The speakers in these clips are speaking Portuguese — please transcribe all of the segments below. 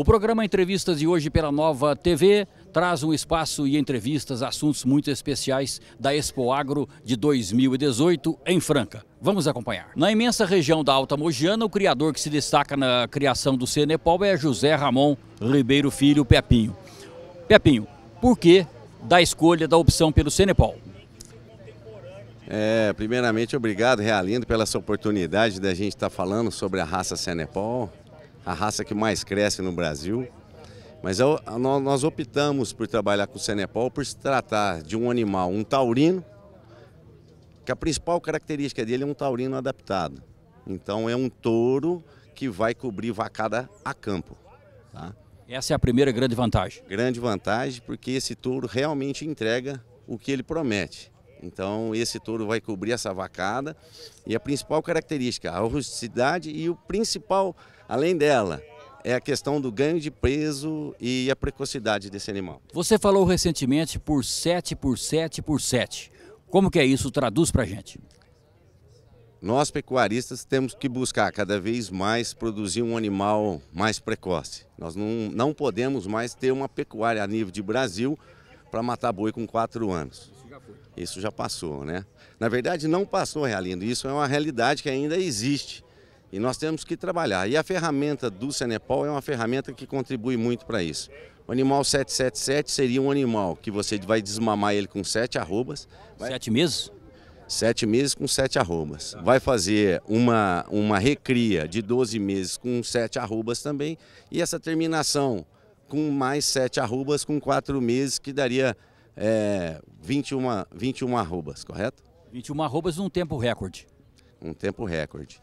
O programa Entrevistas de hoje pela Nova TV traz um espaço e entrevistas, assuntos muito especiais da Expo Agro de 2018 em Franca. Vamos acompanhar. Na imensa região da Alta Mogiana, o criador que se destaca na criação do Cenepal é José Ramon Ribeiro Filho Pepinho. Pepinho, por que da escolha da opção pelo Cenepal? É, primeiramente, obrigado, Realindo, pela essa oportunidade da gente estar tá falando sobre a raça Senepol a raça que mais cresce no Brasil. Mas eu, nós optamos por trabalhar com o Senepol por se tratar de um animal, um taurino, que a principal característica dele é um taurino adaptado. Então é um touro que vai cobrir vacada a campo. Tá? Essa é a primeira grande vantagem. Grande vantagem, porque esse touro realmente entrega o que ele promete. Então esse touro vai cobrir essa vacada e a principal característica, a rusticidade e o principal, além dela, é a questão do ganho de peso e a precocidade desse animal. Você falou recentemente por 7 por 7 por 7. Como que é isso? Traduz para gente. Nós pecuaristas temos que buscar cada vez mais produzir um animal mais precoce. Nós não, não podemos mais ter uma pecuária a nível de Brasil para matar boi com quatro anos. Isso já passou, né? Na verdade, não passou, Realindo. Isso é uma realidade que ainda existe. E nós temos que trabalhar. E a ferramenta do Senepol é uma ferramenta que contribui muito para isso. O animal 777 seria um animal que você vai desmamar ele com sete arrobas. Vai... Sete meses? Sete meses com sete arrobas. Vai fazer uma, uma recria de 12 meses com sete arrobas também. E essa terminação com mais sete arrobas, com quatro meses, que daria é, 21, 21 arrobas, correto? 21 arrobas num tempo recorde. Um tempo recorde.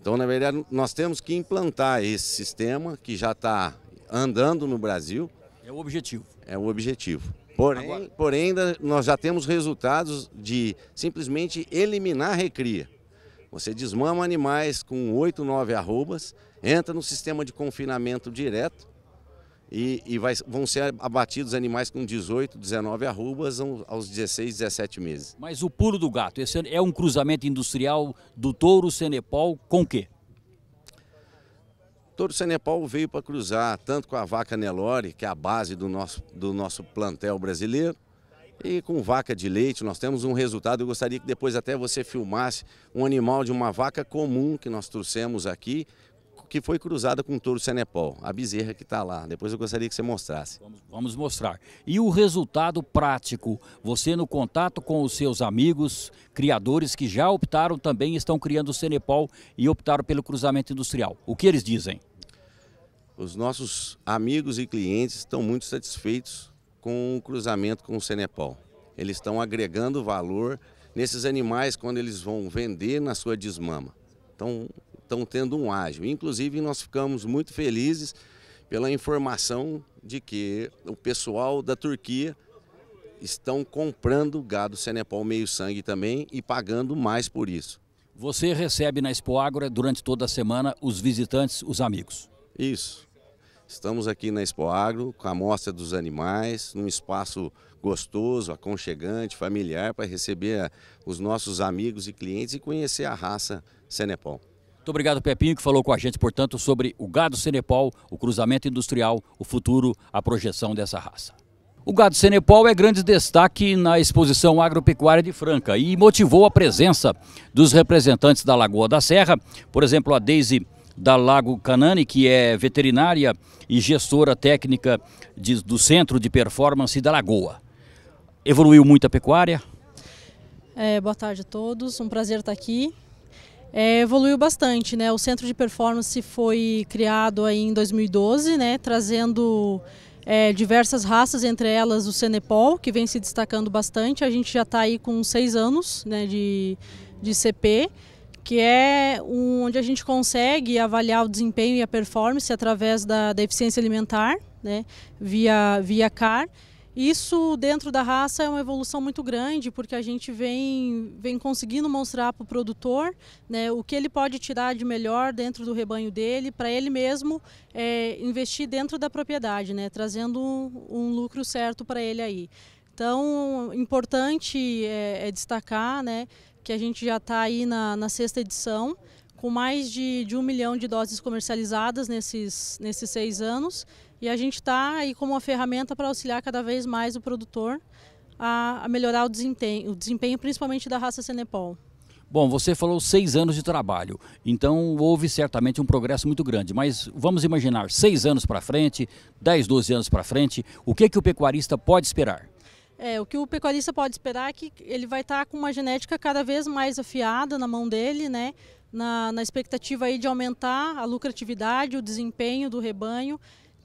Então, na verdade, nós temos que implantar esse sistema que já está andando no Brasil. É o objetivo. É o objetivo. Porém, Agora... porém nós já temos resultados de simplesmente eliminar a recria. Você desmama animais com oito nove arrobas, entra no sistema de confinamento direto, e, e vai, vão ser abatidos animais com 18, 19 arrubas aos 16, 17 meses. Mas o puro do gato, esse é, é um cruzamento industrial do touro Senepol com o quê? O touro Senepol veio para cruzar tanto com a vaca Nelore, que é a base do nosso, do nosso plantel brasileiro, e com vaca de leite, nós temos um resultado. Eu gostaria que depois até você filmasse um animal de uma vaca comum que nós trouxemos aqui, que foi cruzada com o touro Senepol, a bezerra que está lá. Depois eu gostaria que você mostrasse. Vamos, vamos mostrar. E o resultado prático, você no contato com os seus amigos, criadores que já optaram também, estão criando o Senepol e optaram pelo cruzamento industrial. O que eles dizem? Os nossos amigos e clientes estão muito satisfeitos com o cruzamento com o Senepol. Eles estão agregando valor nesses animais quando eles vão vender na sua desmama. Então, estão tendo um ágio. Inclusive, nós ficamos muito felizes pela informação de que o pessoal da Turquia estão comprando gado Senepol meio sangue também e pagando mais por isso. Você recebe na Expo Ágora é, durante toda a semana os visitantes, os amigos. Isso. Estamos aqui na Expo Agro com a mostra dos animais, num espaço gostoso, aconchegante, familiar para receber eh, os nossos amigos e clientes e conhecer a raça Senepol. Muito obrigado, Pepinho, que falou com a gente, portanto, sobre o gado Senepal, o cruzamento industrial, o futuro, a projeção dessa raça. O gado Senepal é grande destaque na exposição agropecuária de Franca e motivou a presença dos representantes da Lagoa da Serra, por exemplo, a Deise da Lago Canani, que é veterinária e gestora técnica de, do Centro de Performance da Lagoa. Evoluiu muito a pecuária? É, boa tarde a todos, um prazer estar aqui é, evoluiu bastante, né? O Centro de Performance foi criado aí em 2012, né? Trazendo é, diversas raças, entre elas o Cenepol, que vem se destacando bastante. A gente já está aí com seis anos né, de, de CP, que é um, onde a gente consegue avaliar o desempenho e a performance através da, da eficiência alimentar, né? Via, via CAR. Isso dentro da raça é uma evolução muito grande, porque a gente vem, vem conseguindo mostrar para o produtor né, o que ele pode tirar de melhor dentro do rebanho dele, para ele mesmo é, investir dentro da propriedade, né, trazendo um, um lucro certo para ele aí. Então, importante é, é, destacar né, que a gente já está aí na, na sexta edição, com mais de, de um milhão de doses comercializadas nesses, nesses seis anos. E a gente está aí como uma ferramenta para auxiliar cada vez mais o produtor a, a melhorar o desempenho, o desempenho principalmente da raça Senepol. Bom, você falou seis anos de trabalho, então houve certamente um progresso muito grande, mas vamos imaginar seis anos para frente, dez, doze anos para frente, o que, que o pecuarista pode esperar? É, o que o pecuarista pode esperar é que ele vai estar tá com uma genética cada vez mais afiada na mão dele, né? Na, na expectativa aí de aumentar a lucratividade, o desempenho do rebanho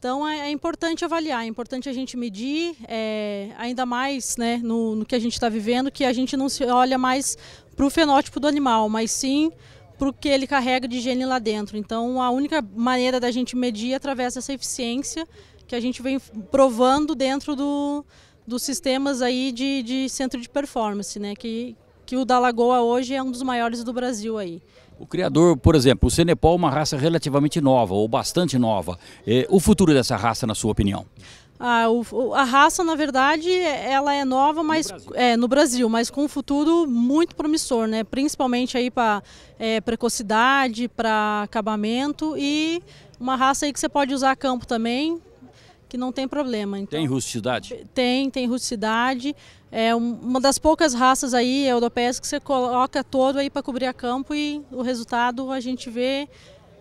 então é, é importante avaliar, é importante a gente medir, é, ainda mais né, no, no que a gente está vivendo, que a gente não se olha mais para o fenótipo do animal, mas sim para o que ele carrega de higiene lá dentro. Então a única maneira da gente medir é através dessa eficiência que a gente vem provando dentro do, dos sistemas aí de, de centro de performance, né? Que, que o da Lagoa hoje é um dos maiores do Brasil aí. O criador, por exemplo, o Senepol é uma raça relativamente nova, ou bastante nova. Eh, o futuro dessa raça, na sua opinião? Ah, o, a raça, na verdade, ela é nova, mas no Brasil, é, no Brasil mas com um futuro muito promissor, né? Principalmente aí para é, precocidade, para acabamento e uma raça aí que você pode usar a campo também, que não tem problema. Então, tem rusticidade? Tem, tem rusticidade. É uma das poucas raças aí europeias que você coloca todo aí para cobrir a campo e o resultado a gente vê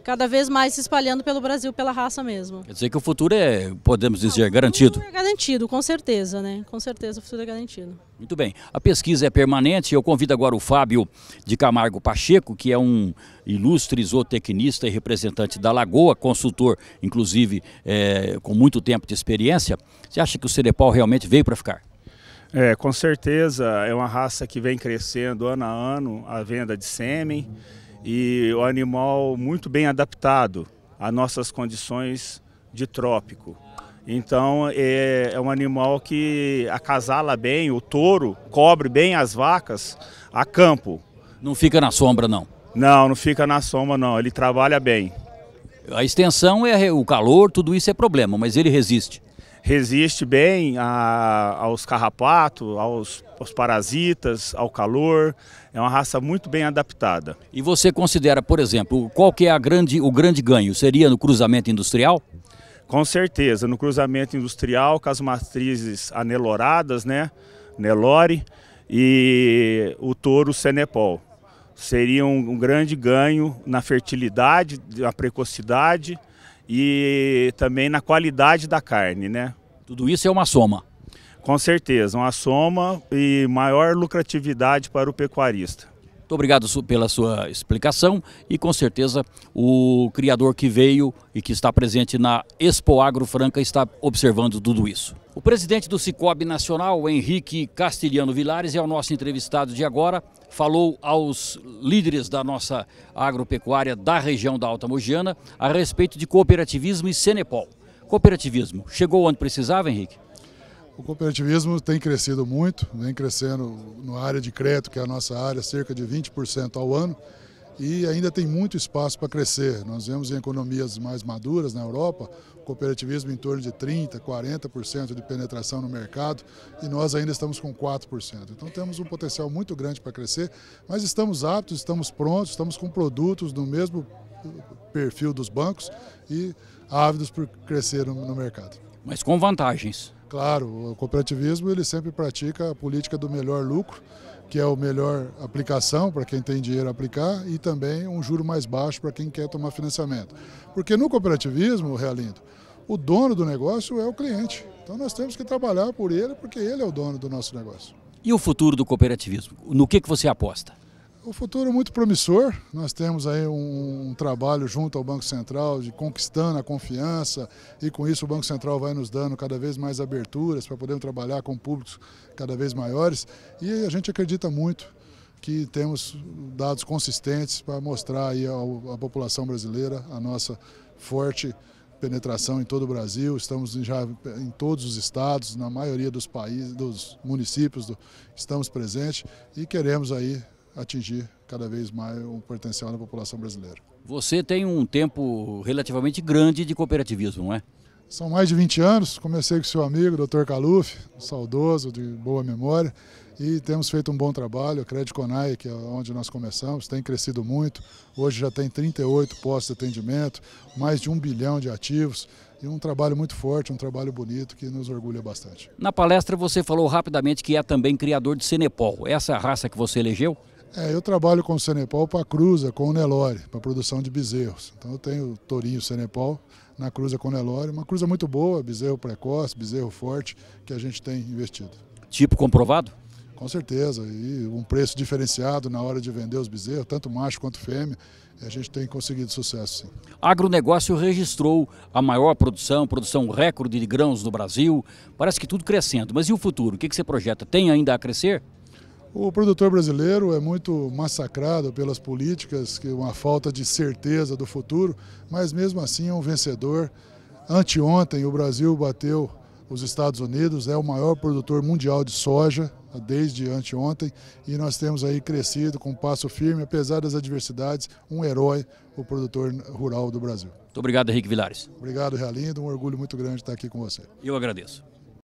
cada vez mais se espalhando pelo Brasil, pela raça mesmo. Quer dizer que o futuro é, podemos dizer, ah, o garantido? É garantido, com certeza, né? Com certeza o futuro é garantido. Muito bem. A pesquisa é permanente. Eu convido agora o Fábio de Camargo Pacheco, que é um ilustre zootecnista e representante da Lagoa, consultor, inclusive, é, com muito tempo de experiência. Você acha que o Cerepau realmente veio para ficar? É, com certeza. É uma raça que vem crescendo ano a ano a venda de sêmen. Uhum e o animal muito bem adaptado a nossas condições de trópico. Então é, é, um animal que acasala bem, o touro cobre bem as vacas a campo. Não fica na sombra não? Não, não fica na sombra não, ele trabalha bem. A extensão, é o calor, tudo isso é problema, mas ele resiste resiste bem a, aos carrapatos, aos, aos, parasitas, ao calor. É uma raça muito bem adaptada. E você considera, por exemplo, qual que é grande, o grande ganho? Seria no cruzamento industrial? Com certeza, no cruzamento industrial, com as matrizes aneloradas, né? Nelore e o touro Senepol. Seria um, um grande ganho na fertilidade, na precocidade e também na qualidade da carne, né? Tudo isso é uma soma. Com certeza, uma soma e maior lucratividade para o pecuarista. Muito obrigado pela sua explicação e com certeza o criador que veio e que está presente na Expo Agro Franca está observando tudo isso. O presidente do Cicobi Nacional, Henrique Castilhano Vilares, é o nosso entrevistado de agora. Falou aos líderes da nossa agropecuária da região da Alta Mogiana a respeito de cooperativismo e Senepol. Cooperativismo, chegou onde precisava, Henrique? O cooperativismo tem crescido muito, vem crescendo na área de crédito, que é a nossa área, cerca de 20% ao ano e ainda tem muito espaço para crescer. Nós vemos em economias mais maduras na Europa, cooperativismo em torno de 30%, 40% de penetração no mercado e nós ainda estamos com 4%. Então temos um potencial muito grande para crescer, mas estamos aptos, estamos prontos, estamos com produtos no mesmo perfil dos bancos e ávidos por crescer no mercado. Mas com vantagens. Claro, o cooperativismo ele sempre pratica a política do melhor lucro que é o melhor aplicação para quem tem dinheiro a aplicar e também um juro mais baixo para quem quer tomar financiamento. Porque no cooperativismo, Realindo, o dono do negócio é o cliente. Então nós temos que trabalhar por ele, porque ele é o dono do nosso negócio. E o futuro do cooperativismo? No que, que você aposta? O futuro muito promissor. Nós temos aí um trabalho junto ao Banco Central de conquistando a confiança e com isso o Banco Central vai nos dando cada vez mais aberturas para podermos trabalhar com públicos cada vez maiores e a gente acredita muito que temos dados consistentes para mostrar aí à população brasileira a nossa forte penetração em todo o Brasil, estamos já em todos os estados, na maioria dos países, dos municípios, do, estamos presentes e queremos aí atingir cada vez mais o um potencial da população brasileira. Você tem um tempo relativamente grande de cooperativismo, não é? São mais de 20 anos, comecei com seu amigo, Dr. Caluf, saudoso, de boa memória, e temos feito um bom trabalho. O Crédito Conai, que é onde nós começamos, tem crescido muito. Hoje já tem 38 postos de atendimento, mais de um bilhão de ativos, e um trabalho muito forte, um trabalho bonito que nos orgulha bastante. Na palestra você falou rapidamente que é também criador de Cenepol. Essa raça que você elegeu? É, eu trabalho com o Senepol para a cruza com o Nelore, para produção de bezerros. Então eu tenho tourinho Senepol na cruza com o Nelore, uma cruza muito boa, bezerro precoce, bezerro forte, que a gente tem investido. Tipo comprovado? Com certeza, e um preço diferenciado na hora de vender os bezerros, tanto macho quanto fêmea, a gente tem conseguido sucesso. Sim. Agronegócio registrou a maior produção, produção recorde de grãos no Brasil, parece que tudo crescendo, mas e o futuro? O que você projeta? Tem ainda a crescer? O produtor brasileiro é muito massacrado pelas políticas, que uma falta de certeza do futuro, mas mesmo assim é um vencedor. Anteontem o Brasil bateu os Estados Unidos, é o maior produtor mundial de soja desde anteontem e nós temos aí crescido com um passo firme, apesar das adversidades, um herói, o produtor rural do Brasil. Muito obrigado, Henrique Vilares. Obrigado, Realindo, um orgulho muito grande estar aqui com você. Eu agradeço.